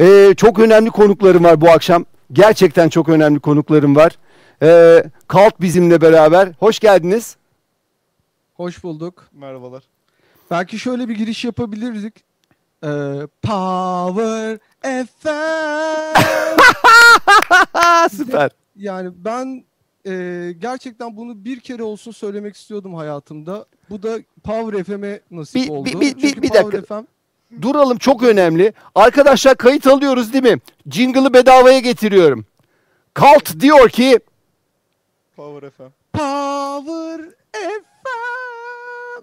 Ee, çok önemli konuklarım var bu akşam. Gerçekten çok önemli konuklarım var. Ee, Kalt bizimle beraber. Hoş geldiniz. Hoş bulduk. Merhabalar. Belki şöyle bir giriş yapabilirdik. Ee, Power FM. Süper. Yani ben e, gerçekten bunu bir kere olsun söylemek istiyordum hayatımda. Bu da Power FM'e nasip bir, oldu. Bir, bir, bir, bir dakika. FM duralım çok önemli. Arkadaşlar kayıt alıyoruz değil mi? Jingle'ı bedavaya getiriyorum. Kalt diyor ki Power FM. Power FM.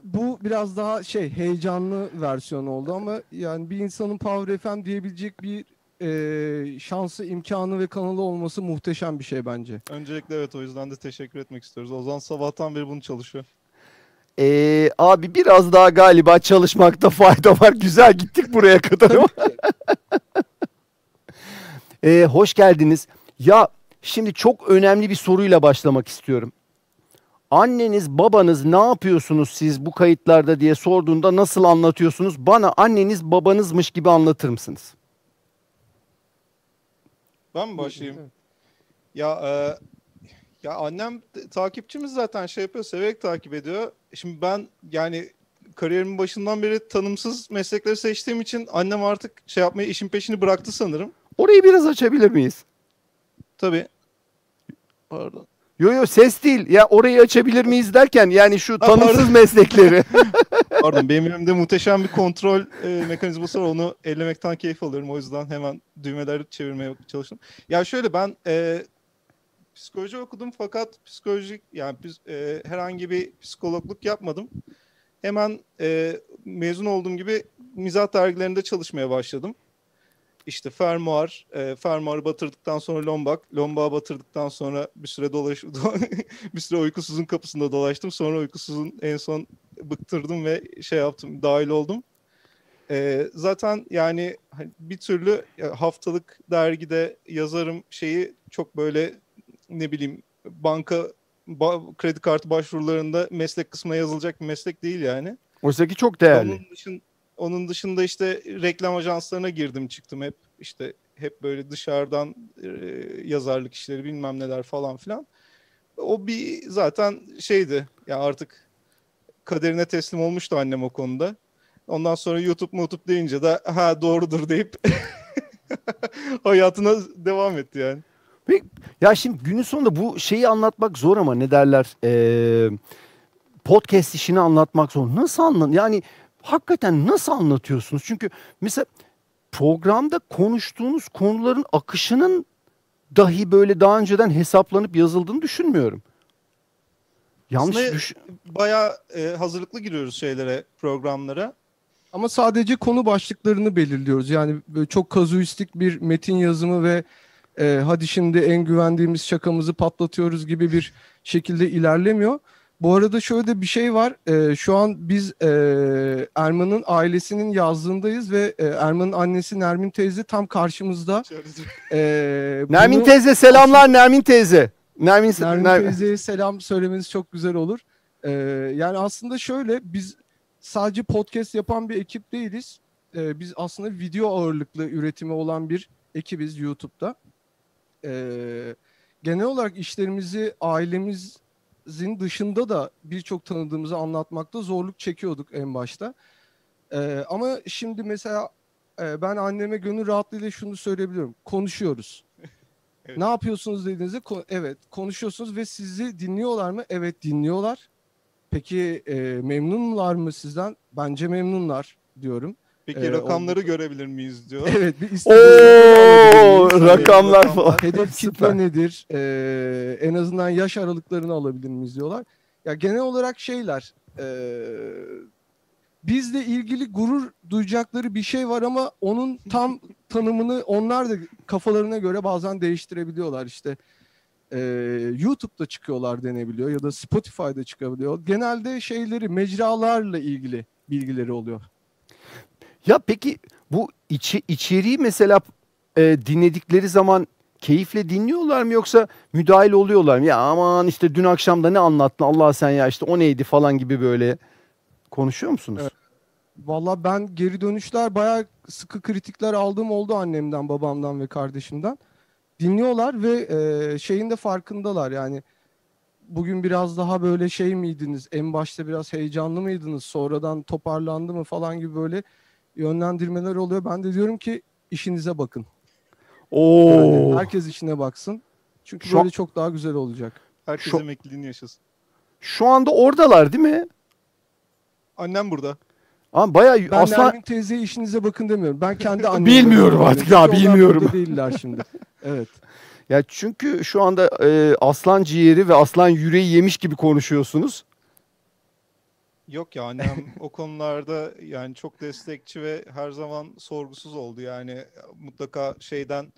Bu biraz daha şey heyecanlı versiyon oldu ama yani bir insanın Power FM diyebilecek bir e, şansı, imkanı ve kanalı olması muhteşem bir şey bence. Öncelikle evet o yüzden de teşekkür etmek istiyoruz. Ozan sabahtan beri bunu çalışıyor. Ee, abi biraz daha galiba çalışmakta fayda var. Güzel gittik buraya kadar ama. ee, hoş geldiniz. Ya şimdi çok önemli bir soruyla başlamak istiyorum. Anneniz babanız ne yapıyorsunuz siz bu kayıtlarda diye sorduğunda nasıl anlatıyorsunuz? Bana anneniz babanızmış gibi anlatır mısınız? Ben mi başlayayım? Ya e, ya annem takipçimiz zaten şey yapıyor, severek takip ediyor. Şimdi ben yani kariyerimin başından beri tanımsız meslekleri seçtiğim için annem artık şey yapmayı işin peşini bıraktı sanırım. Orayı biraz açabilir miyiz? Tabii. Pardon. Yo yo ses değil. Ya orayı açabilir miyiz derken yani şu tanımsız pardon. meslekleri. pardon benim elimde muhteşem bir kontrol e, mekanizması var. Onu ellemekten keyif alıyorum. O yüzden hemen düğmeleri çevirmeye çalıştım. Ya şöyle ben e, psikoloji okudum fakat psikolojik yani e, herhangi bir psikologluk yapmadım. Hemen e, mezun olduğum gibi mizah dergilerinde çalışmaya başladım. İşte fermuar, e, fermuarı batırdıktan sonra lombak, Lombak'ı batırdıktan sonra bir süre dolaştım, bir süre uykusuzun kapısında dolaştım. Sonra uykusuzun en son bıktırdım ve şey yaptım, dahil oldum. E, zaten yani hani bir türlü haftalık dergide yazarım şeyi çok böyle ne bileyim banka ba- kredi kartı başvurularında meslek kısmına yazılacak bir meslek değil yani. Oysa ki çok değerli. Onun, dışın, onun dışında işte reklam ajanslarına girdim çıktım hep işte hep böyle dışarıdan e, yazarlık işleri bilmem neler falan filan. O bir zaten şeydi ya artık kaderine teslim olmuştu annem o konuda. Ondan sonra YouTube YouTube deyince de ha doğrudur deyip hayatına devam etti yani ya şimdi günün sonunda bu şeyi anlatmak zor ama ne derler? Ee, podcast işini anlatmak zor. Nasıl anlat? Yani hakikaten nasıl anlatıyorsunuz? Çünkü mesela programda konuştuğunuz konuların akışının dahi böyle daha önceden hesaplanıp yazıldığını düşünmüyorum. Yanlış Aslında düş- bayağı e, hazırlıklı giriyoruz şeylere, programlara. Ama sadece konu başlıklarını belirliyoruz. Yani e, çok kazuistik bir metin yazımı ve e, hadi şimdi en güvendiğimiz şakamızı patlatıyoruz gibi bir şekilde ilerlemiyor. Bu arada şöyle de bir şey var. E, şu an biz e, Erman'ın ailesinin yazlığındayız ve e, Erman'ın annesi Nermin teyze tam karşımızda. E, bunu... Nermin teyze selamlar Nermin teyze. Nermin, Nermin, Nermin teyzeye selam söylemeniz çok güzel olur. E, yani aslında şöyle biz sadece podcast yapan bir ekip değiliz. E, biz aslında video ağırlıklı üretimi olan bir ekibiz YouTube'da e, genel olarak işlerimizi ailemizin dışında da birçok tanıdığımızı anlatmakta zorluk çekiyorduk en başta. E, ama şimdi mesela e, ben anneme gönül rahatlığıyla şunu söyleyebiliyorum. Konuşuyoruz. evet. Ne yapıyorsunuz dediğinizde ko- evet konuşuyorsunuz ve sizi dinliyorlar mı? Evet dinliyorlar. Peki e, memnunlar mı sizden? Bence memnunlar diyorum. Peki ee, rakamları o... görebilir miyiz diyor. Evet bir Oo, rakamlar falan. Hedef kitle nedir? Ee, en azından yaş aralıklarını alabilir miyiz diyorlar. Ya genel olarak şeyler e, bizle ilgili gurur duyacakları bir şey var ama onun tam tanımını onlar da kafalarına göre bazen değiştirebiliyorlar işte. E, YouTube'da çıkıyorlar denebiliyor ya da Spotify'da çıkabiliyor. Genelde şeyleri mecralarla ilgili bilgileri oluyor. Ya peki bu içi, içeriği mesela e, dinledikleri zaman keyifle dinliyorlar mı yoksa müdahil oluyorlar mı? Ya aman işte dün akşam da ne anlattın Allah sen ya işte o neydi falan gibi böyle konuşuyor musunuz? Evet. Valla ben geri dönüşler bayağı sıkı kritikler aldığım oldu annemden, babamdan ve kardeşimden. Dinliyorlar ve e, şeyin de farkındalar yani bugün biraz daha böyle şey miydiniz? En başta biraz heyecanlı mıydınız? Sonradan toparlandı mı falan gibi böyle yönlendirmeler oluyor. Ben de diyorum ki işinize bakın. Oo. Yani herkes işine baksın. Çünkü Şu... böyle çok daha güzel olacak. Herkes Şu... emekliliğini yaşasın. Şu anda oradalar değil mi? Annem burada. Ama bayağı ben aslan... Nermin teyzeye işinize bakın demiyorum. Ben kendi annem. Bilmiyorum artık daha bilmiyorum. değiller şimdi. Evet. Ya çünkü şu anda e, aslan ciğeri ve aslan yüreği yemiş gibi konuşuyorsunuz. Yok ya annem o konularda yani çok destekçi ve her zaman sorgusuz oldu. Yani mutlaka şeyden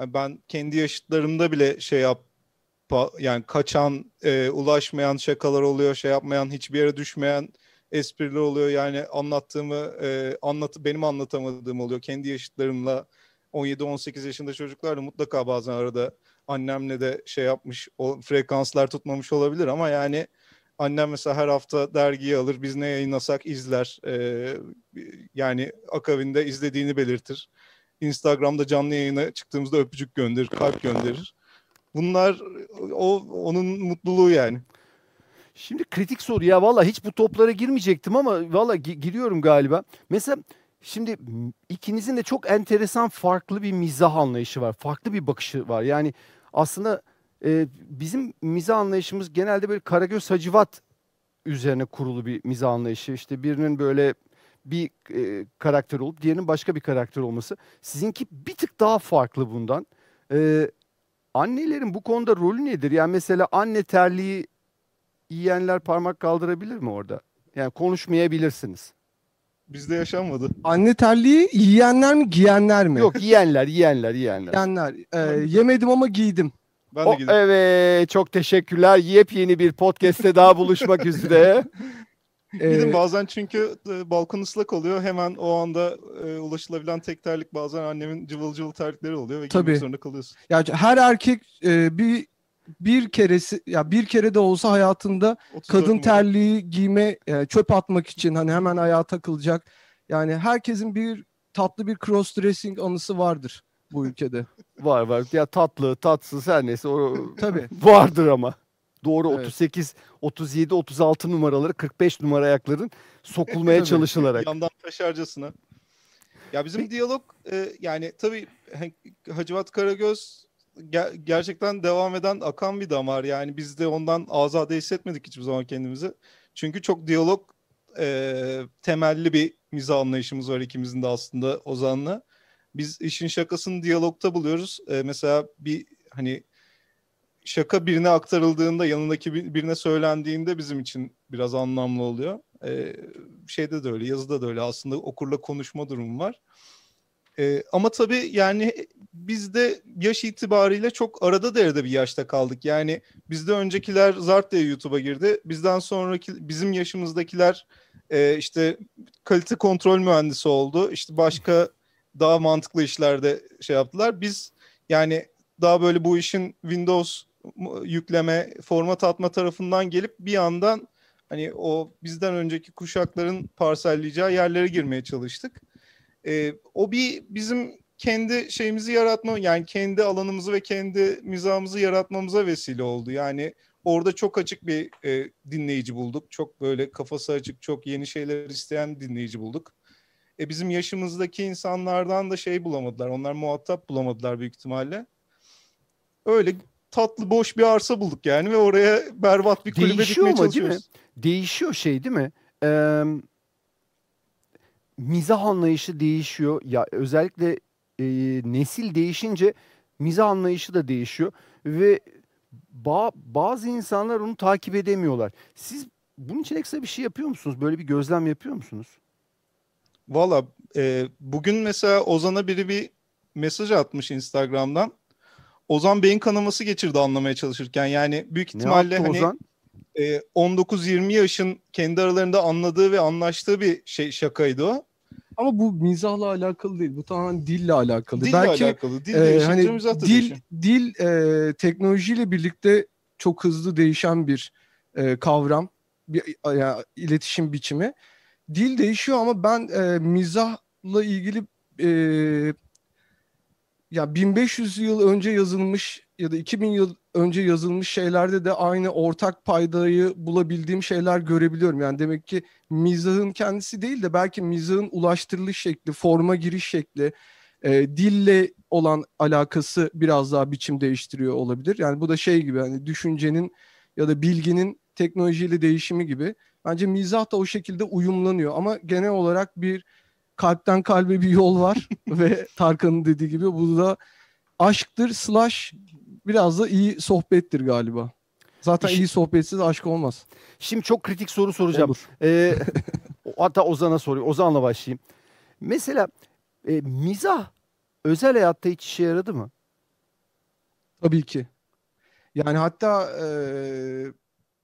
ben kendi yaşıtlarımda bile şey yap yani kaçan, e, ulaşmayan şakalar oluyor, şey yapmayan, hiçbir yere düşmeyen espriler oluyor. Yani anlattığımı, e, anlat benim anlatamadığım oluyor. Kendi yaşıtlarımla 17-18 yaşında çocuklarla mutlaka bazen arada annemle de şey yapmış, o frekanslar tutmamış olabilir ama yani Annem mesela her hafta dergiyi alır, biz ne yayınlasak izler. Ee, yani akabinde izlediğini belirtir. Instagram'da canlı yayına çıktığımızda öpücük gönderir, kalp gönderir. Bunlar o onun mutluluğu yani. Şimdi kritik soru ya valla hiç bu toplara girmeyecektim ama valla giriyorum galiba. Mesela şimdi ikinizin de çok enteresan farklı bir mizah anlayışı var. Farklı bir bakışı var. Yani aslında e, bizim miza anlayışımız genelde böyle Karagöz Hacivat üzerine kurulu bir miza anlayışı. İşte birinin böyle bir e, karakter olup diğerinin başka bir karakter olması. Sizinki bir tık daha farklı bundan. E, annelerin bu konuda rolü nedir? Yani mesela anne terliği yiyenler parmak kaldırabilir mi orada? Yani konuşmayabilirsiniz. Bizde yaşanmadı. Anne terliği yiyenler mi giyenler mi? Yok yiyenler, yiyenler, yiyenler. Yiyenler. E, yemedim ama giydim. Ben de gideyim. Evet çok teşekkürler. Yepyeni bir podcast'te daha buluşmak üzere. Gidin ee, bazen çünkü e, balkon ıslak oluyor. Hemen o anda e, ulaşılabilen tek terlik bazen annemin cıvıl cıvıl terlikleri oluyor ve tabii. giymek zorunda kalıyorsun. Ya her erkek e, bir bir keresi ya bir kere de olsa hayatında kadın terliği mi? giyme e, çöp atmak için hani hemen ayağa takılacak. Yani herkesin bir tatlı bir cross dressing anısı vardır bu ülkede. Var var. Ya tatlı, tatsız her neyse o Tabii. vardır ama. Doğru evet. 38, 37, 36 numaraları 45 numara ayakların sokulmaya çalışılarak. Yandan taşarcasına. Ya bizim diyalog e, yani tabii Hacivat Karagöz gerçekten devam eden akan bir damar. Yani biz de ondan azade hissetmedik hiçbir zaman kendimizi. Çünkü çok diyalog e, temelli bir mizah anlayışımız var ikimizin de aslında Ozan'la biz işin şakasını diyalogta buluyoruz. E, mesela bir hani şaka birine aktarıldığında yanındaki birine söylendiğinde bizim için biraz anlamlı oluyor. E, şeyde de öyle yazıda da öyle aslında okurla konuşma durumu var. E, ama tabii yani biz de yaş itibariyle çok arada derede bir yaşta kaldık. Yani bizde öncekiler zart diye YouTube'a girdi. Bizden sonraki bizim yaşımızdakiler e, işte kalite kontrol mühendisi oldu. İşte başka daha mantıklı işlerde şey yaptılar. Biz yani daha böyle bu işin Windows yükleme, format atma tarafından gelip bir yandan hani o bizden önceki kuşakların parselleyeceği yerlere girmeye çalıştık. Ee, o bir bizim kendi şeyimizi yaratma yani kendi alanımızı ve kendi mizahımızı yaratmamıza vesile oldu. Yani orada çok açık bir e, dinleyici bulduk. Çok böyle kafası açık, çok yeni şeyler isteyen dinleyici bulduk. E bizim yaşımızdaki insanlardan da şey bulamadılar. Onlar muhatap bulamadılar büyük ihtimalle. Öyle tatlı boş bir arsa bulduk yani ve oraya berbat bir kulübe Değişiyor dikmeye mu, çalışıyoruz. Değil mi? Değişiyor şey değil mi? Ee, mizah anlayışı değişiyor. Ya özellikle e, nesil değişince mizah anlayışı da değişiyor ve ba- bazı insanlar onu takip edemiyorlar. Siz bunun için ekstra bir şey yapıyor musunuz? Böyle bir gözlem yapıyor musunuz? Valla e, bugün mesela Ozan'a biri bir mesaj atmış Instagram'dan. Ozan beyin kanaması geçirdi anlamaya çalışırken. Yani büyük ihtimalle hani e, 19-20 yaşın kendi aralarında anladığı ve anlaştığı bir şey şakaydı o. Ama bu mizahla alakalı değil. Bu tamamen dille alakalı. Dille Belki, alakalı. Dil e, hani dil, dil e, teknolojiyle birlikte çok hızlı değişen bir e, kavram, bir yani, iletişim biçimi dil değişiyor ama ben e, mizahla ilgili e, ya 1500 yıl önce yazılmış ya da 2000 yıl önce yazılmış şeylerde de aynı ortak paydayı bulabildiğim şeyler görebiliyorum. Yani demek ki mizahın kendisi değil de belki mizahın ulaştırılış şekli, forma giriş şekli, e, dille olan alakası biraz daha biçim değiştiriyor olabilir. Yani bu da şey gibi hani düşüncenin ya da bilginin teknolojiyle değişimi gibi. Bence mizah da o şekilde uyumlanıyor ama genel olarak bir kalpten kalbe bir yol var ve Tarkan'ın dediği gibi bu da aşktır slash biraz da iyi sohbettir galiba. Zaten Şimdi, iyi sohbetsiz aşk olmaz. Şimdi çok kritik soru soracağım. Olur. Ee, hatta Ozan'a soruyor. Ozan'la başlayayım. Mesela e, mizah özel hayatta hiç işe yaradı mı? Tabii ki. Yani hatta e,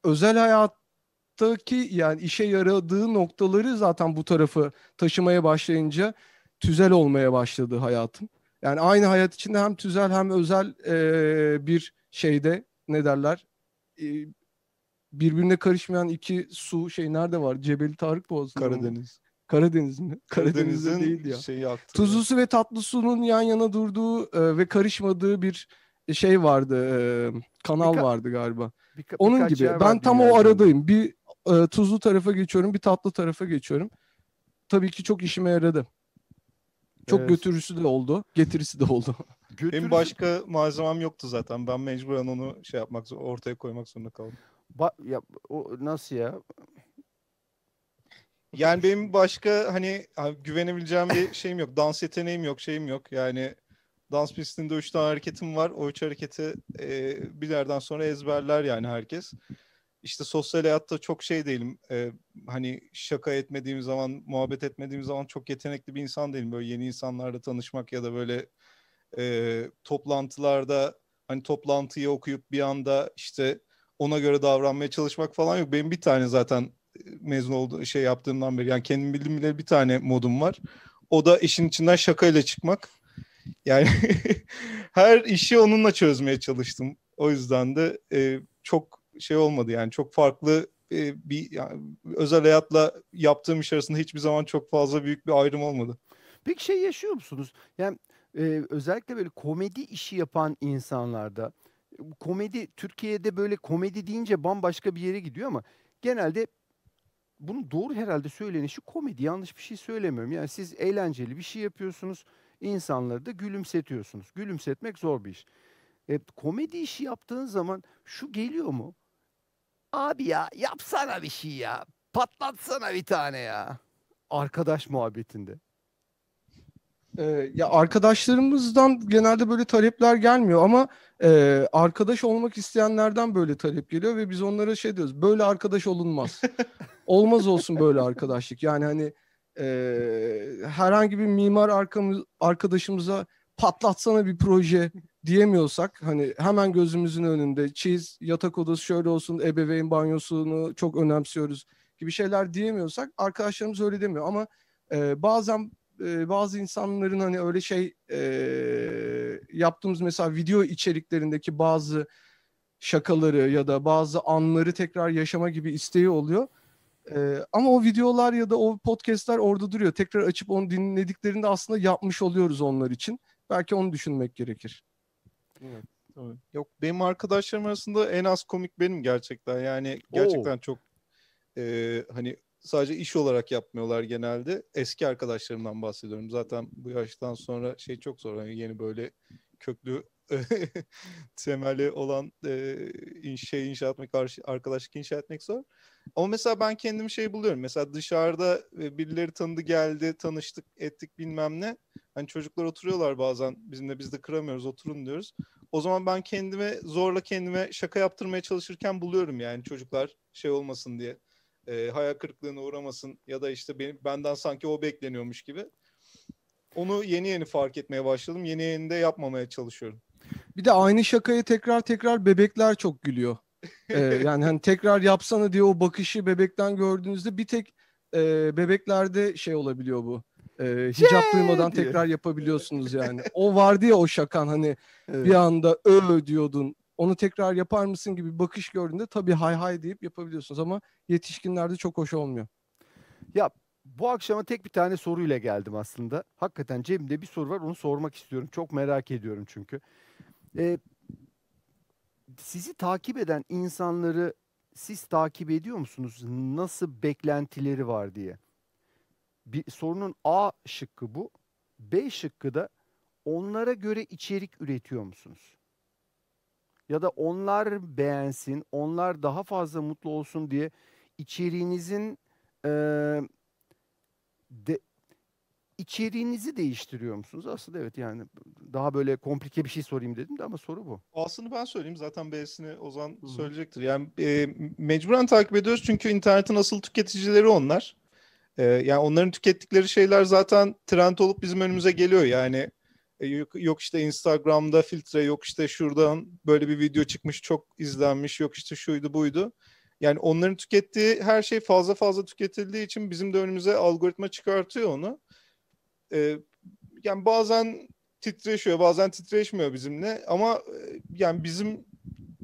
özel hayattaki yani işe yaradığı noktaları zaten bu tarafı taşımaya başlayınca tüzel olmaya başladı hayatım. Yani aynı hayat içinde hem tüzel hem özel e, bir şeyde ne derler e, birbirine karışmayan iki su şey nerede var? Cebeli Tarık Boğazı'nda Karadeniz. Mı? Karadeniz mi? Karadeniz Karadeniz'in değil ya. Şeyi Tuzlu su ve tatlı suyun yan yana durduğu e, ve karışmadığı bir şey vardı e, kanal Birka- vardı galiba. Birka- Onun gibi ben tam o aradayım. Bir e, tuzlu tarafa geçiyorum bir tatlı tarafa geçiyorum. Tabii ki çok işime yaradı. Çok Evet. götürüsü de oldu getirisi de oldu. Götürüsü- Benim başka malzemem yoktu zaten. Ben mecburen onu şey yapmak, zor- ortaya koymak zorunda kaldım. Ba- ya, o, nasıl ya? Yani benim başka hani güvenebileceğim bir şeyim yok. Dans yeteneğim yok, şeyim yok. Yani dans pistinde 3 tane hareketim var. O 3 hareketi e, bir yerden sonra ezberler yani herkes. İşte sosyal hayatta çok şey değilim. E, hani şaka etmediğim zaman, muhabbet etmediğim zaman çok yetenekli bir insan değilim. Böyle yeni insanlarla tanışmak ya da böyle e, toplantılarda hani toplantıyı okuyup bir anda işte ona göre davranmaya çalışmak falan yok. Benim bir tane zaten mezun oldu şey yaptığımdan beri yani kendim bildiğim bile bir tane modum var. O da işin içinden şakayla çıkmak. Yani her işi onunla çözmeye çalıştım. O yüzden de e, çok şey olmadı yani çok farklı e, bir yani, özel hayatla yaptığım iş arasında hiçbir zaman çok fazla büyük bir ayrım olmadı. Peki şey yaşıyor musunuz? Yani e, özellikle böyle komedi işi yapan insanlarda komedi Türkiye'de böyle komedi deyince bambaşka bir yere gidiyor ama genelde bunu doğru herhalde söylenişi komedi. Yanlış bir şey söylemiyorum. Yani siz eğlenceli bir şey yapıyorsunuz insanları da gülümsetiyorsunuz. Gülümsetmek zor bir iş. E, komedi işi yaptığın zaman şu geliyor mu? Abi ya yapsana bir şey ya. Patlatsana bir tane ya. Arkadaş muhabbetinde. Ee, ya arkadaşlarımızdan genelde böyle talepler gelmiyor ama e, arkadaş olmak isteyenlerden böyle talep geliyor ve biz onlara şey diyoruz. Böyle arkadaş olunmaz. Olmaz olsun böyle arkadaşlık. Yani hani e, herhangi bir mimar arkamız, arkadaşımıza patlatsana bir proje diyemiyorsak hani hemen gözümüzün önünde çiz, yatak odası şöyle olsun, ebeveyn banyosunu çok önemsiyoruz gibi şeyler diyemiyorsak arkadaşlarımız öyle demiyor ama e, bazen e, bazı insanların hani öyle şey e, yaptığımız mesela video içeriklerindeki bazı şakaları ya da bazı anları tekrar yaşama gibi isteği oluyor. Ee, ama o videolar ya da o podcastler orada duruyor. Tekrar açıp onu dinlediklerinde aslında yapmış oluyoruz onlar için. Belki onu düşünmek gerekir. Evet. evet. Yok benim arkadaşlarım arasında en az komik benim gerçekten. Yani gerçekten Oo. çok e, hani sadece iş olarak yapmıyorlar genelde. Eski arkadaşlarımdan bahsediyorum. Zaten bu yaştan sonra şey çok zor. Yani yeni böyle köklü temeli olan e, şey inşa etmek, arkadaşlık inşa etmek zor. Ama mesela ben kendimi şey buluyorum. Mesela dışarıda birileri tanıdı geldi, tanıştık, ettik bilmem ne. Hani çocuklar oturuyorlar bazen bizimle biz de kıramıyoruz oturun diyoruz. O zaman ben kendime zorla kendime şaka yaptırmaya çalışırken buluyorum yani çocuklar şey olmasın diye. E, hayal kırıklığına uğramasın ya da işte benim, benden sanki o bekleniyormuş gibi. Onu yeni yeni fark etmeye başladım. Yeni yeni de yapmamaya çalışıyorum. Bir de aynı şakayı tekrar tekrar bebekler çok gülüyor. ee, yani hani tekrar yapsana diye o bakışı bebekten gördüğünüzde bir tek e, bebeklerde şey olabiliyor bu. E, hicap şey duymadan diyor. tekrar yapabiliyorsunuz yani. o vardı ya o şakan hani evet. bir anda ö diyordun. Onu tekrar yapar mısın gibi bakış gördüğünde tabii hay hay deyip yapabiliyorsunuz ama yetişkinlerde çok hoş olmuyor. Ya bu akşama tek bir tane soruyla geldim aslında. Hakikaten cebimde bir soru var onu sormak istiyorum. Çok merak ediyorum çünkü. E, sizi takip eden insanları siz takip ediyor musunuz? Nasıl beklentileri var diye. Bir, sorunun A şıkkı bu. B şıkkı da onlara göre içerik üretiyor musunuz? Ya da onlar beğensin, onlar daha fazla mutlu olsun diye içeriğinizin e, de, içeriğinizi değiştiriyor musunuz? Aslında evet yani daha böyle komplike bir şey sorayım dedim de ama soru bu. Aslında ben söyleyeyim zaten B'sini Ozan Hı. söyleyecektir. Yani e, mecburen takip ediyoruz çünkü internetin asıl tüketicileri onlar. E, yani onların tükettikleri şeyler zaten trend olup bizim önümüze geliyor. Yani e, yok, yok işte Instagram'da filtre, yok işte şuradan böyle bir video çıkmış çok izlenmiş, yok işte şuydu buydu. Yani onların tükettiği her şey fazla fazla tüketildiği için bizim de önümüze algoritma çıkartıyor onu. Ee, yani bazen titreşiyor, bazen titreşmiyor bizimle ama e, yani bizim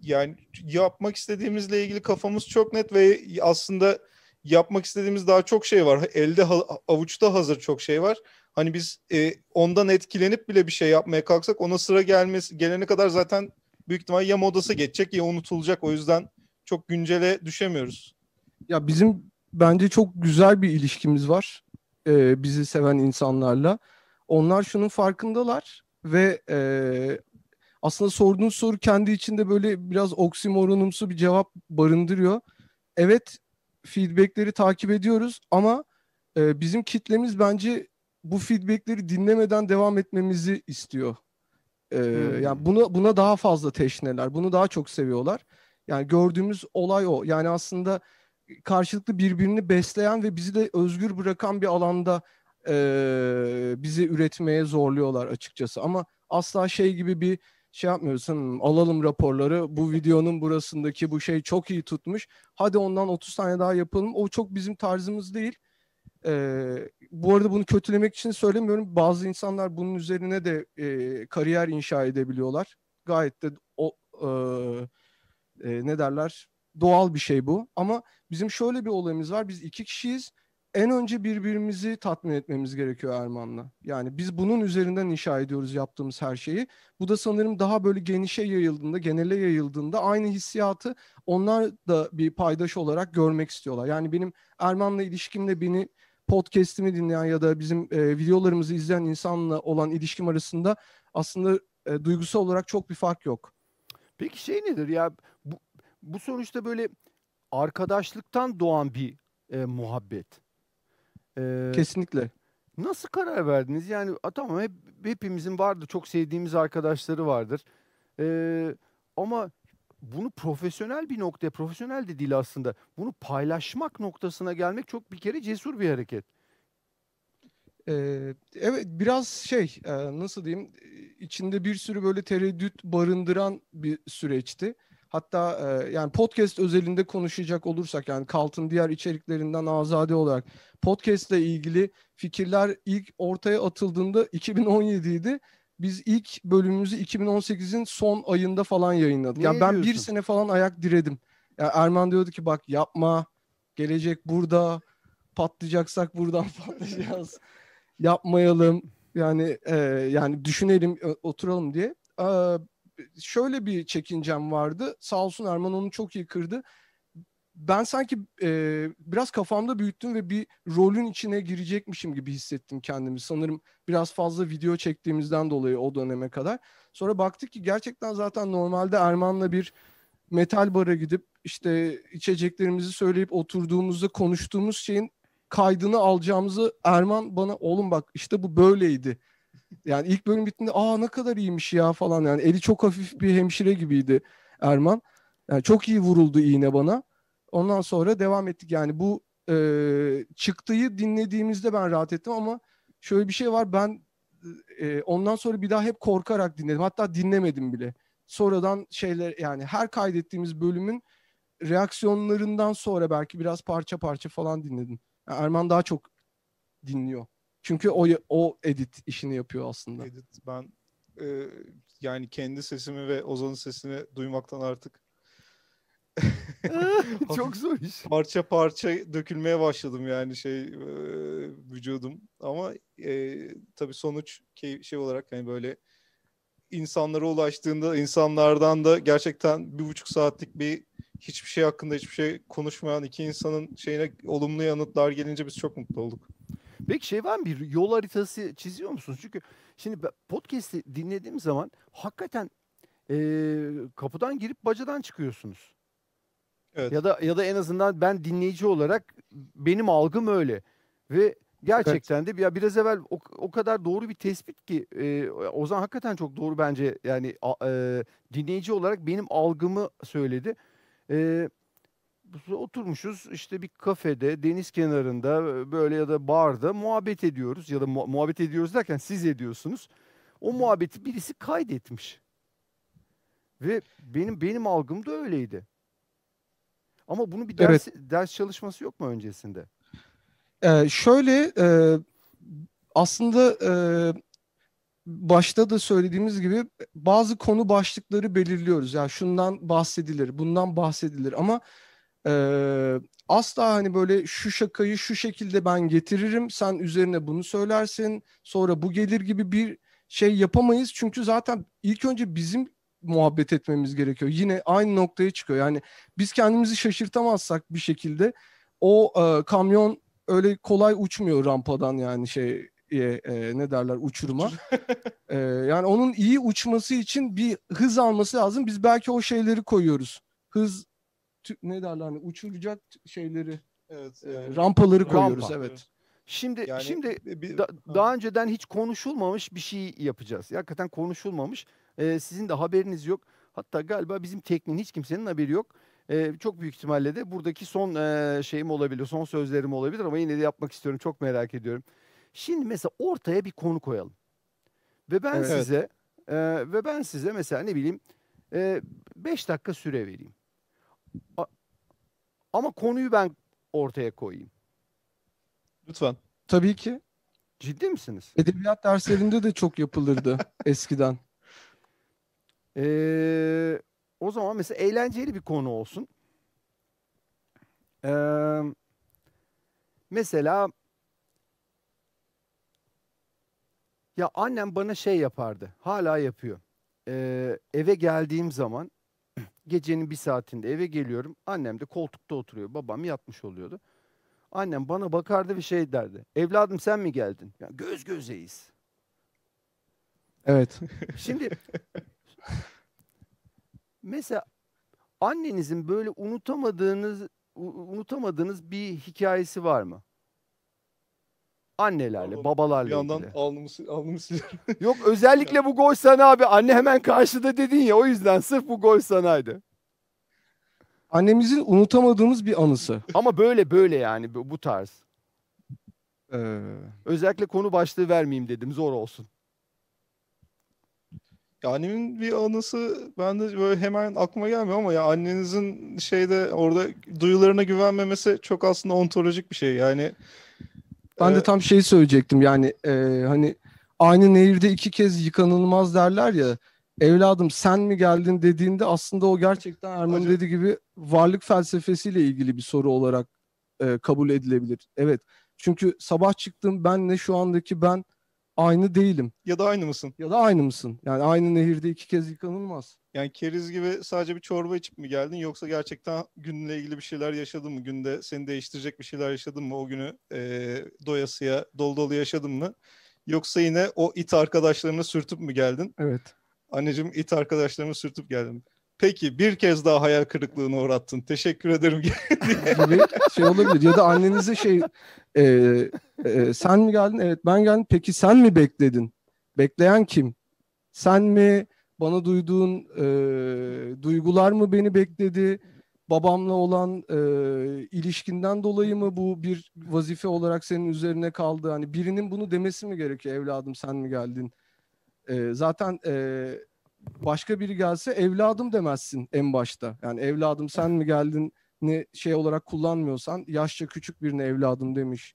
yani yapmak istediğimizle ilgili kafamız çok net ve aslında yapmak istediğimiz daha çok şey var. Elde avuçta hazır çok şey var. Hani biz e, ondan etkilenip bile bir şey yapmaya kalksak ona sıra gelmesi gelene kadar zaten büyük ihtimal ya modası geçecek ya unutulacak. O yüzden çok güncele düşemiyoruz. Ya bizim bence çok güzel bir ilişkimiz var e, bizi seven insanlarla. Onlar şunun farkındalar ve e, aslında sorduğun soru kendi içinde böyle biraz oksimoronumsu bir cevap barındırıyor. Evet feedbackleri takip ediyoruz ama e, bizim kitlemiz bence bu feedbackleri dinlemeden devam etmemizi istiyor. E, hmm. Yani buna buna daha fazla teşneler, bunu daha çok seviyorlar. Yani gördüğümüz olay o. Yani aslında karşılıklı birbirini besleyen ve bizi de özgür bırakan bir alanda e, bizi üretmeye zorluyorlar açıkçası. Ama asla şey gibi bir şey yapmıyoruz. alalım raporları. Bu videonun burasındaki bu şey çok iyi tutmuş. Hadi ondan 30 tane daha yapalım. O çok bizim tarzımız değil. Ee, bu arada bunu kötülemek için söylemiyorum. Bazı insanlar bunun üzerine de e, kariyer inşa edebiliyorlar. Gayet de o e, e, ne derler doğal bir şey bu. Ama bizim şöyle bir olayımız var. Biz iki kişiyiz. En önce birbirimizi tatmin etmemiz gerekiyor Erman'la. Yani biz bunun üzerinden inşa ediyoruz yaptığımız her şeyi. Bu da sanırım daha böyle genişe yayıldığında, genele yayıldığında aynı hissiyatı onlar da bir paydaş olarak görmek istiyorlar. Yani benim Erman'la ilişkimde beni podcast'imi dinleyen ya da bizim e, videolarımızı izleyen insanla olan ilişkim arasında aslında e, duygusal olarak çok bir fark yok. Peki şey nedir ya bu, bu sonuçta böyle arkadaşlıktan doğan bir e, muhabbet. E, Kesinlikle. Nasıl karar verdiniz? Yani a, tamam hep, hepimizin vardır çok sevdiğimiz arkadaşları vardır. E, ama bunu profesyonel bir noktaya, profesyonel de değil aslında. Bunu paylaşmak noktasına gelmek çok bir kere cesur bir hareket. Ee, evet biraz şey e, nasıl diyeyim içinde bir sürü böyle tereddüt barındıran bir süreçti. Hatta e, yani podcast özelinde konuşacak olursak yani Kalt'ın diğer içeriklerinden azade olarak podcast ile ilgili fikirler ilk ortaya atıldığında 2017 idi. Biz ilk bölümümüzü 2018'in son ayında falan yayınladık. Yani ben diyorsun? bir sene falan ayak diredim. Yani Erman diyordu ki bak yapma gelecek burada patlayacaksak buradan patlayacağız. Yapmayalım yani e, yani düşünelim oturalım diye. E, şöyle bir çekincem vardı. Sağ olsun Erman onu çok iyi kırdı. Ben sanki e, biraz kafamda büyüttüm ve bir rolün içine girecekmişim gibi hissettim kendimi. Sanırım biraz fazla video çektiğimizden dolayı o döneme kadar. Sonra baktık ki gerçekten zaten normalde Erman'la bir metal bara gidip işte içeceklerimizi söyleyip oturduğumuzda konuştuğumuz şeyin kaydını alacağımızı Erman bana oğlum bak işte bu böyleydi yani ilk bölüm bittiğinde aa ne kadar iyiymiş ya falan yani eli çok hafif bir hemşire gibiydi Erman. Yani çok iyi vuruldu iğne bana. Ondan sonra devam ettik yani bu e, çıktıyı dinlediğimizde ben rahat ettim ama şöyle bir şey var ben e, ondan sonra bir daha hep korkarak dinledim. Hatta dinlemedim bile. Sonradan şeyler yani her kaydettiğimiz bölümün reaksiyonlarından sonra belki biraz parça parça falan dinledim. Yani Erman daha çok dinliyor çünkü o o edit işini yapıyor aslında. Edit ben e, yani kendi sesimi ve Ozan'ın sesini duymaktan artık çok zor iş. Parça parça dökülmeye başladım yani şey e, vücudum ama e, tabii sonuç şey olarak yani böyle insanlara ulaştığında insanlardan da gerçekten bir buçuk saatlik bir hiçbir şey hakkında hiçbir şey konuşmayan iki insanın şeyine olumlu yanıtlar gelince biz çok mutlu olduk. Peki şey var mı bir yol haritası çiziyor musunuz? Çünkü şimdi podcast'i dinlediğim zaman hakikaten e, kapıdan girip bacadan çıkıyorsunuz. Evet. Ya da ya da en azından ben dinleyici olarak benim algım öyle ve gerçekten evet. de ya biraz evvel o, o kadar doğru bir tespit ki e, Ozan hakikaten çok doğru bence yani a, e, dinleyici olarak benim algımı söyledi. E, oturmuşuz işte bir kafede, deniz kenarında e, böyle ya da barda muhabbet ediyoruz ya da muhabbet ediyoruz derken siz ediyorsunuz. O muhabbeti birisi kaydetmiş. Ve benim benim algım da öyleydi. Ama bunu bir ders, evet. ders çalışması yok mu öncesinde? Ee, şöyle e, aslında e, başta da söylediğimiz gibi bazı konu başlıkları belirliyoruz. Yani şundan bahsedilir, bundan bahsedilir ama ee, asla hani böyle şu şakayı şu şekilde ben getiririm sen üzerine bunu söylersin sonra bu gelir gibi bir şey yapamayız çünkü zaten ilk önce bizim muhabbet etmemiz gerekiyor. Yine aynı noktaya çıkıyor. Yani biz kendimizi şaşırtamazsak bir şekilde o e, kamyon öyle kolay uçmuyor rampadan yani şey e, e, ne derler uçuruma. e, yani onun iyi uçması için bir hız alması lazım. Biz belki o şeyleri koyuyoruz. Hız ne derler hani uçuracak şeyleri evet, e, yani. rampaları koyuyoruz Rampa. evet. Şimdi yani, şimdi bir, da, daha önceden hiç konuşulmamış bir şey yapacağız. Hakikaten konuşulmamış. Ee, sizin de haberiniz yok. Hatta galiba bizim tekniğin hiç kimsenin haberi yok. Ee, çok büyük ihtimalle de buradaki son e, şeyim olabilir, son sözlerim olabilir ama yine de yapmak istiyorum. Çok merak ediyorum. Şimdi mesela ortaya bir konu koyalım. Ve ben evet. size e, ve ben size mesela ne bileyim 5 e, dakika süre vereyim. Ama konuyu ben ortaya koyayım. Lütfen. Tabii ki. Ciddi misiniz? Edebiyat derslerinde de çok yapılırdı eskiden. Ee, o zaman mesela eğlenceli bir konu olsun. Ee, mesela ya annem bana şey yapardı. Hala yapıyor. Ee, eve geldiğim zaman gecenin bir saatinde eve geliyorum. Annem de koltukta oturuyor. Babam yatmış oluyordu. Annem bana bakardı ve şey derdi. Evladım sen mi geldin? Yani göz gözeyiz. Evet. Şimdi mesela annenizin böyle unutamadığınız unutamadığınız bir hikayesi var mı? Annelerle, Pardon, babalarla bir yandan ilgili. alnımı, alnımı siliyorum. Yok özellikle bu gol sana abi. Anne hemen karşıda dedin ya o yüzden sırf bu gol sanaydı. Annemizin unutamadığımız bir anısı. Ama böyle böyle yani bu bu tarz. Ee... Özellikle konu başlığı vermeyeyim dedim zor olsun. Ya annemin bir anısı ben de böyle hemen aklıma gelmiyor ama ya annenizin şeyde orada duyularına güvenmemesi çok aslında ontolojik bir şey. Yani ben de ee, tam şey söyleyecektim yani e, hani aynı nehirde iki kez yıkanılmaz derler ya. Evladım sen mi geldin dediğinde aslında o gerçekten Erman Hocam. dediği gibi varlık felsefesiyle ilgili bir soru olarak e, kabul edilebilir. Evet çünkü sabah çıktım ben ne şu andaki ben aynı değilim. Ya da aynı mısın? Ya da aynı mısın? Yani aynı nehirde iki kez yıkanılmaz. Yani keriz gibi sadece bir çorba içip mi geldin yoksa gerçekten günle ilgili bir şeyler yaşadın mı? Günde seni değiştirecek bir şeyler yaşadın mı? O günü e, doyasıya dolu dolu yaşadın mı? Yoksa yine o it arkadaşlarını sürtüp mü geldin? Evet. Anneciğim it arkadaşlarımı sürtüp geldim. Peki bir kez daha hayal kırıklığına uğrattın. Teşekkür ederim gibi şey olabilir. Ya da annenize şey e, e, sen mi geldin? Evet ben geldim. Peki sen mi bekledin? Bekleyen kim? Sen mi? Bana duyduğun e, duygular mı beni bekledi? Babamla olan e, ilişkinden dolayı mı bu bir vazife olarak senin üzerine kaldı? Hani birinin bunu demesi mi gerekiyor evladım sen mi geldin? E, zaten e, başka biri gelse evladım demezsin en başta. Yani evladım sen mi geldin ne şey olarak kullanmıyorsan yaşça küçük birine evladım demiş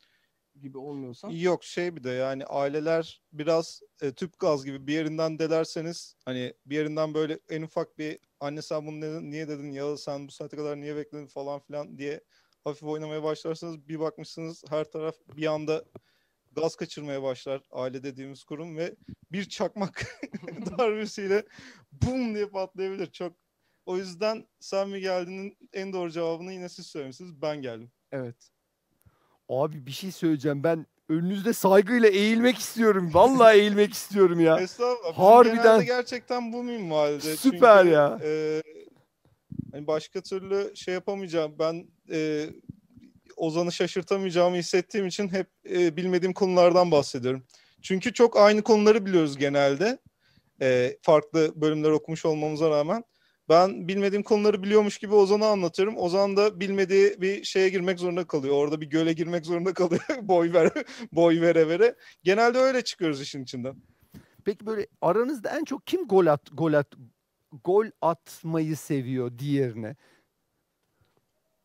gibi olmuyorsan. Yok şey bir de yani aileler biraz e, tüp gaz gibi bir yerinden delerseniz hani bir yerinden böyle en ufak bir anne sen bunu ne, niye dedin ya sen bu saate kadar niye bekledin falan filan diye hafif oynamaya başlarsanız bir bakmışsınız her taraf bir anda gaz kaçırmaya başlar aile dediğimiz kurum ve bir çakmak darbesiyle bum diye patlayabilir. Çok o yüzden sen mi geldinin en doğru cevabını yine siz söylemişsiniz. Ben geldim. Evet. Abi bir şey söyleyeceğim. Ben önünüzde saygıyla eğilmek istiyorum. Vallahi eğilmek istiyorum ya. Estağfurullah. Harbiden. gerçekten bu miyim halde? Süper Çünkü, ya. E, hani başka türlü şey yapamayacağım. Ben e, Ozan'ı şaşırtamayacağımı hissettiğim için hep e, bilmediğim konulardan bahsediyorum. Çünkü çok aynı konuları biliyoruz genelde. E, farklı bölümler okumuş olmamıza rağmen. Ben bilmediğim konuları biliyormuş gibi Ozan'a anlatıyorum. Ozan da bilmediği bir şeye girmek zorunda kalıyor. Orada bir göle girmek zorunda kalıyor. boy ver, boy vere vere. Genelde öyle çıkıyoruz işin içinden. Peki böyle aranızda en çok kim gol at gol at gol atmayı seviyor diğerine?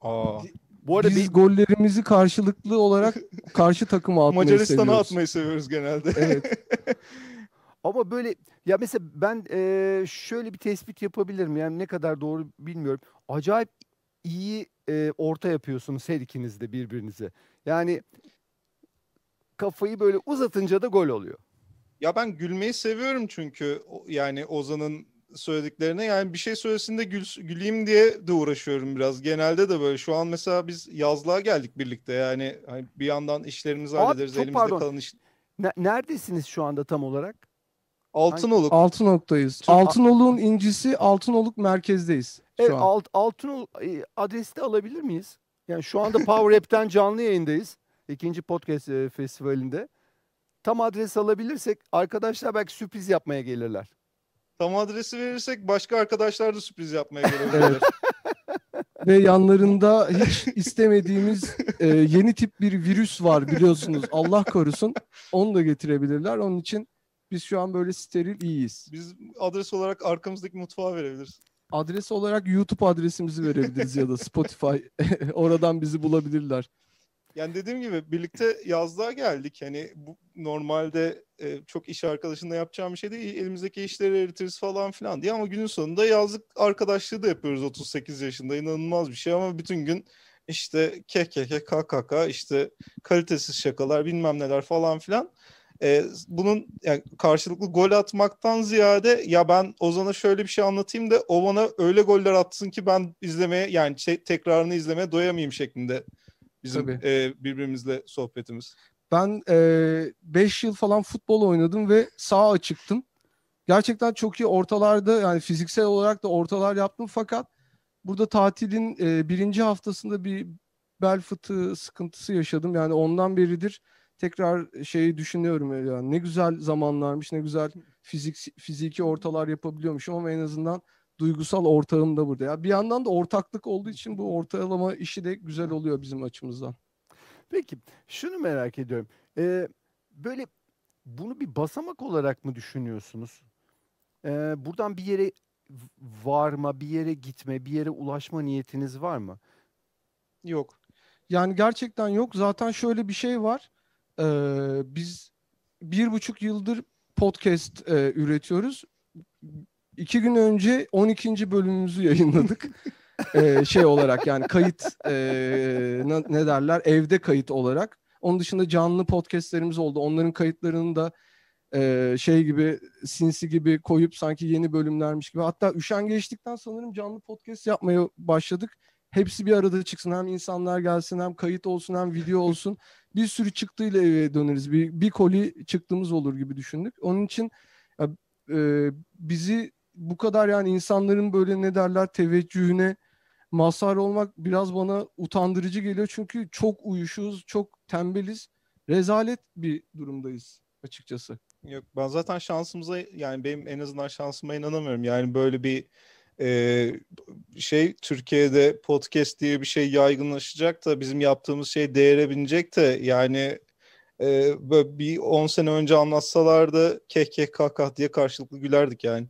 Aa. Bu arada Biz bir... gollerimizi karşılıklı olarak karşı takıma atmayı Macaristan'a seviyoruz. atmayı seviyoruz genelde. Evet. Ama böyle ya mesela ben e, şöyle bir tespit yapabilirim. Yani ne kadar doğru bilmiyorum. Acayip iyi e, orta yapıyorsunuz her ikiniz de birbirinize. Yani kafayı böyle uzatınca da gol oluyor. Ya ben gülmeyi seviyorum çünkü yani Ozan'ın söylediklerine. Yani bir şey söylesin de gül, güleyim diye de uğraşıyorum biraz. Genelde de böyle. Şu an mesela biz yazlığa geldik birlikte. Yani hani bir yandan işlerimizi Abi, hallederiz. Elimizde pardon. kalan iş. Ne, neredesiniz şu anda tam olarak? Altınoluk. Hangi? Altınoluk'tayız. Çok... Altınoluk'un incisi Altınoluk merkezdeyiz. Evet, an. Alt, Altınoluk e, adresi de alabilir miyiz? Yani şu anda Power App'ten canlı yayındayız. İkinci podcast e, festivalinde. Tam adres alabilirsek arkadaşlar belki sürpriz yapmaya gelirler. Tam adresi verirsek başka arkadaşlar da sürpriz yapmaya gelebilir. Evet. Ve yanlarında hiç istemediğimiz e, yeni tip bir virüs var biliyorsunuz. Allah korusun. Onu da getirebilirler. Onun için biz şu an böyle steril iyiyiz. Biz adres olarak arkamızdaki mutfağa verebiliriz. Adres olarak YouTube adresimizi verebiliriz ya da Spotify. Oradan bizi bulabilirler. Yani dediğim gibi birlikte yazlığa geldik. Hani bu normalde e, çok iş arkadaşında yapacağım bir şey değil. Elimizdeki işleri eritiriz falan filan diye ama günün sonunda yazlık arkadaşlığı da yapıyoruz 38 yaşında. inanılmaz bir şey ama bütün gün işte KKK, KKK, işte kalitesiz şakalar bilmem neler falan filan. E, bunun yani karşılıklı gol atmaktan ziyade ya ben Ozan'a şöyle bir şey anlatayım da o bana öyle goller atsın ki ben izlemeye yani şey, tekrarını izlemeye doyamayayım şeklinde bizim Tabii. e, birbirimizle sohbetimiz. Ben 5 e, beş yıl falan futbol oynadım ve sağa açıktım. Gerçekten çok iyi ortalarda yani fiziksel olarak da ortalar yaptım fakat burada tatilin e, birinci haftasında bir bel fıtığı sıkıntısı yaşadım. Yani ondan beridir tekrar şeyi düşünüyorum yani ne güzel zamanlarmış ne güzel fizik fiziki ortalar yapabiliyormuşum ama en azından duygusal ortağım da burada. Ya bir yandan da ortaklık olduğu için bu ortalama işi de güzel oluyor bizim açımızdan. Peki şunu merak ediyorum. Ee, böyle bunu bir basamak olarak mı düşünüyorsunuz? Ee, buradan bir yere varma, bir yere gitme, bir yere ulaşma niyetiniz var mı? Yok. Yani gerçekten yok. Zaten şöyle bir şey var. Ee, biz bir buçuk yıldır podcast e, üretiyoruz İki gün önce 12. bölümümüzü yayınladık. ee, şey olarak yani kayıt e, ne, ne derler evde kayıt olarak. Onun dışında canlı podcastlerimiz oldu. Onların kayıtlarını da e, şey gibi sinsi gibi koyup sanki yeni bölümlermiş gibi. Hatta üşengeçlikten sanırım canlı podcast yapmaya başladık. Hepsi bir arada çıksın. Hem insanlar gelsin hem kayıt olsun hem video olsun. Bir sürü çıktığıyla eve döneriz. Bir, bir koli çıktığımız olur gibi düşündük. Onun için e, e bizi bu kadar yani insanların böyle ne derler teveccühüne mazhar olmak biraz bana utandırıcı geliyor. Çünkü çok uyuşuz, çok tembeliz. Rezalet bir durumdayız açıkçası. Yok ben zaten şansımıza yani benim en azından şansıma inanamıyorum. Yani böyle bir e, şey Türkiye'de podcast diye bir şey yaygınlaşacak da bizim yaptığımız şey değere binecek de yani e, böyle bir 10 sene önce anlatsalardı keh keh kah kah diye karşılıklı gülerdik yani.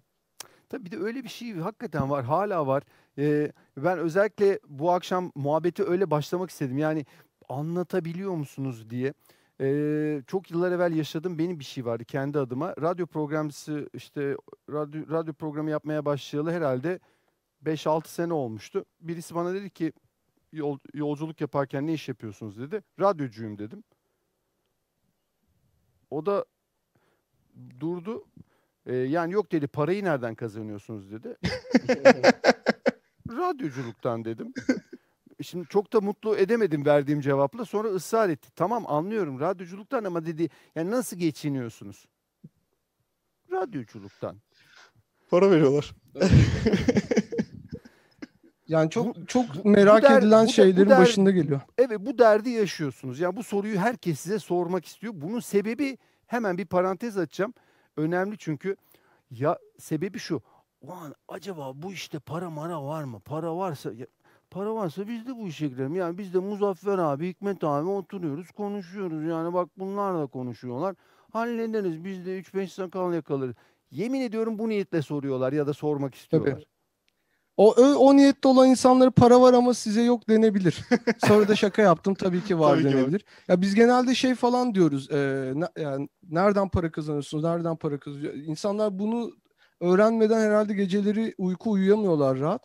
Tabii bir de öyle bir şey hakikaten var, hala var. Ee, ben özellikle bu akşam muhabbeti öyle başlamak istedim. Yani anlatabiliyor musunuz diye. Ee, çok yıllar evvel yaşadığım benim bir şey vardı kendi adıma. Radyo programcısı işte radyo, radyo programı yapmaya başlayalı herhalde 5-6 sene olmuştu. Birisi bana dedi ki yol, yolculuk yaparken ne iş yapıyorsunuz dedi. Radyocuyum dedim. O da durdu e, yani yok dedi parayı nereden kazanıyorsunuz dedi. Radyoculuktan dedim. Şimdi çok da mutlu edemedim verdiğim cevapla. Sonra ısrar etti. Tamam anlıyorum radyoculuktan ama dedi yani nasıl geçiniyorsunuz? Radyoculuktan. Para veriyorlar. Yani çok bu, çok merak bu der, edilen bu, şeylerin bu der, başında geliyor. Evet bu derdi yaşıyorsunuz. Yani bu soruyu herkes size sormak istiyor. Bunun sebebi hemen bir parantez açacağım önemli çünkü ya sebebi şu. Ulan acaba bu işte para mara var mı? Para varsa ya, para varsa biz de bu işe girelim. Yani biz de Muzaffer abi, Hikmet abi oturuyoruz, konuşuyoruz. Yani bak bunlar da konuşuyorlar. Hallederiz. Biz de 3-5 sakal yakalarız. Yemin ediyorum bu niyetle soruyorlar ya da sormak istiyorlar. Tabii. O, o niyette olan insanlara para var ama size yok denebilir. Sonra da şaka yaptım tabii ki var tabii denebilir. Ki var. Ya biz genelde şey falan diyoruz. E, ne, yani nereden para kazanıyorsunuz? Nereden para kazanıyorsunuz? İnsanlar bunu öğrenmeden herhalde geceleri uyku uyuyamıyorlar rahat.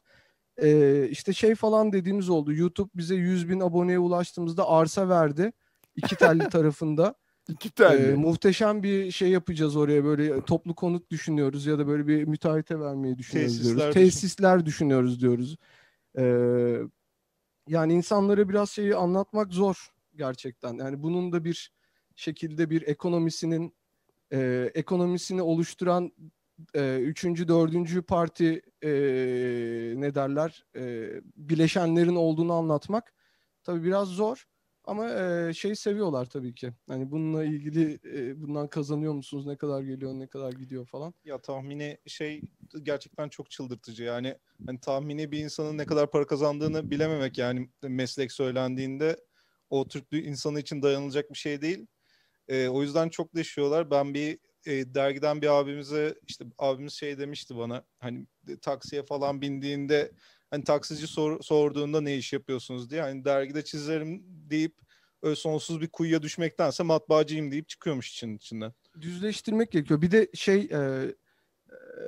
E, işte şey falan dediğimiz oldu. YouTube bize 100 bin aboneye ulaştığımızda arsa verdi. iki telli tarafında. İki tane. Ee, muhteşem bir şey yapacağız oraya böyle toplu konut düşünüyoruz ya da böyle bir müteahhite vermeyi düşünüyoruz Tesisler diyoruz. Tesisler düşünüyoruz diyoruz. Ee, yani insanlara biraz şeyi anlatmak zor gerçekten. Yani bunun da bir şekilde bir ekonomisinin e, ekonomisini oluşturan e, üçüncü, dördüncü parti e, ne derler e, bileşenlerin olduğunu anlatmak tabii biraz zor. Ama e, şey seviyorlar tabii ki. Hani bununla ilgili e, bundan kazanıyor musunuz? Ne kadar geliyor, ne kadar gidiyor falan. Ya tahmini şey gerçekten çok çıldırtıcı. Yani hani tahmini bir insanın ne kadar para kazandığını bilememek yani meslek söylendiğinde o Türk insanı için dayanılacak bir şey değil. E, o yüzden çok deşiyorlar. Ben bir e, dergiden bir abimize işte abimiz şey demişti bana hani taksiye falan bindiğinde hani taksici sor, sorduğunda ne iş yapıyorsunuz diye hani dergide çizerim deyip öyle sonsuz bir kuyuya düşmektense matbaacıyım deyip çıkıyormuş için içinden. Düzleştirmek gerekiyor. Bir de şey e, e,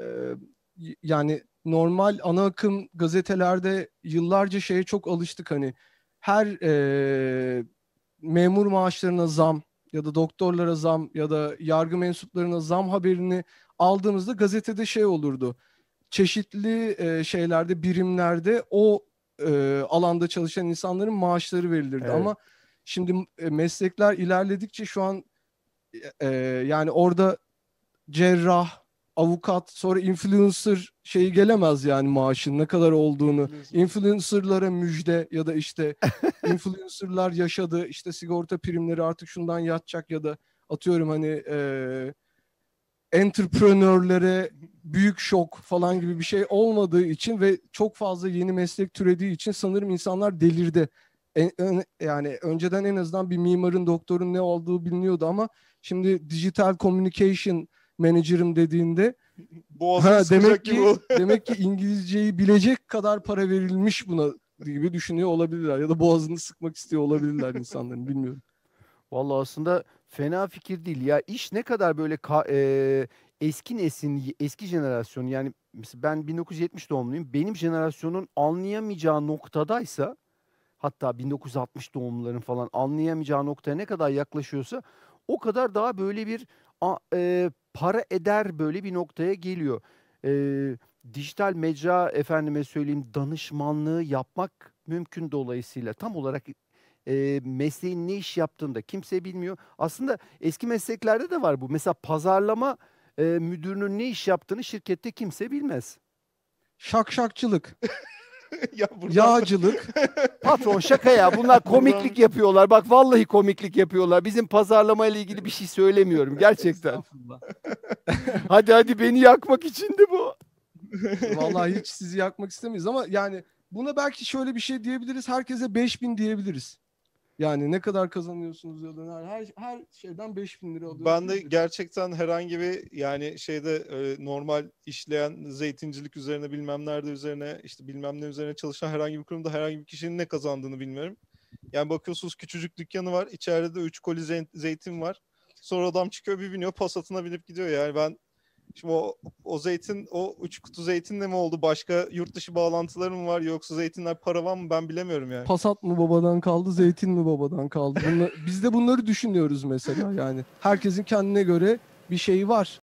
yani normal ana akım gazetelerde yıllarca şeye çok alıştık hani her e, memur maaşlarına zam ya da doktorlara zam ya da yargı mensuplarına zam haberini aldığımızda gazetede şey olurdu çeşitli e, şeylerde, birimlerde o e, alanda çalışan insanların maaşları verilirdi. Evet. Ama şimdi e, meslekler ilerledikçe şu an e, yani orada cerrah, avukat, sonra influencer şeyi gelemez yani maaşın ne kadar olduğunu. Influencerlara müjde ya da işte influencerlar yaşadı işte sigorta primleri artık şundan yatacak ya da atıyorum hani e, entreprenörlere büyük şok falan gibi bir şey olmadığı için ve çok fazla yeni meslek türediği için sanırım insanlar delirdi. En, ön, yani önceden en azından bir mimarın, doktorun ne olduğu biliniyordu ama şimdi digital communication manager'ım dediğinde Boğazını ha, demek ki demek ki İngilizceyi bilecek kadar para verilmiş buna gibi düşünüyor olabilirler ya da boğazını sıkmak istiyor olabilirler insanların bilmiyorum. Vallahi aslında Fena fikir değil ya. iş ne kadar böyle ka- e- eski nesin, eski jenerasyon yani mesela ben 1970 doğumluyum. Benim jenerasyonun anlayamayacağı noktadaysa hatta 1960 doğumluların falan anlayamayacağı noktaya ne kadar yaklaşıyorsa o kadar daha böyle bir a, e, para eder böyle bir noktaya geliyor. E, dijital mecra efendime söyleyeyim danışmanlığı yapmak mümkün dolayısıyla tam olarak e, mesleğin ne iş yaptığında kimse bilmiyor. Aslında eski mesleklerde de var bu. Mesela pazarlama e, müdürünün ne iş yaptığını şirkette kimse bilmez. Şakşakçılık. ya buradan... Yağcılık. Patron şaka ya. Bunlar komiklik buradan... yapıyorlar. Bak vallahi komiklik yapıyorlar. Bizim pazarlama ile ilgili bir şey söylemiyorum gerçekten. hadi hadi beni yakmak içindi bu. Vallahi hiç sizi yakmak istemeyiz ama yani buna belki şöyle bir şey diyebiliriz. Herkese 5000 diyebiliriz. Yani ne kadar kazanıyorsunuz ya da her, her şeyden bin lira alıyorsunuz. Ben de gerçekten herhangi bir yani şeyde e, normal işleyen zeytincilik üzerine bilmem nerede üzerine işte bilmem ne üzerine çalışan herhangi bir kurumda herhangi bir kişinin ne kazandığını bilmiyorum. Yani bakıyorsunuz küçücük dükkanı var içeride de 3 koli zeytin var. Sonra adam çıkıyor bir biniyor pasatına binip gidiyor yani ben Şimdi o, o zeytin, o üç kutu zeytin de mi oldu? Başka yurt dışı bağlantıları mı var? Yoksa zeytinler paravan mı? Ben bilemiyorum yani. Pasat mı babadan kaldı, zeytin mi babadan kaldı? Bunla, biz de bunları düşünüyoruz mesela yani. Herkesin kendine göre bir şeyi var.